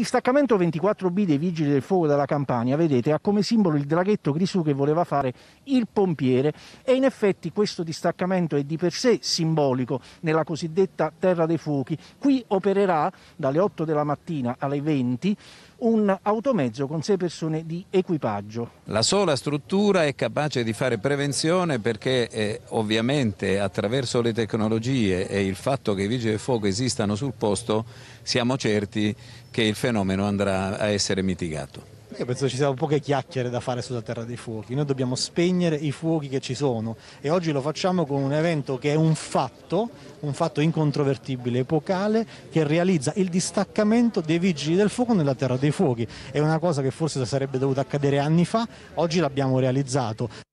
distaccamento 24B dei Vigili del Fuoco della Campania, vedete, ha come simbolo il draghetto grisù che voleva fare il pompiere e in effetti questo distaccamento è di per sé simbolico nella cosiddetta Terra dei Fuochi. Qui opererà dalle 8 della mattina alle 20 un automezzo con sei persone di equipaggio. La sola struttura è capace di fare prevenzione perché eh, ovviamente attraverso le tecnologie e il fatto che i vigili del fuoco esistano sul posto siamo certi che il fenomeno andrà a essere mitigato. Io penso ci siano poche chiacchiere da fare sulla Terra dei Fuochi, noi dobbiamo spegnere i fuochi che ci sono e oggi lo facciamo con un evento che è un fatto, un fatto incontrovertibile, epocale, che realizza il distaccamento dei vigili del fuoco nella Terra dei Fuochi. È una cosa che forse sarebbe dovuta accadere anni fa, oggi l'abbiamo realizzato.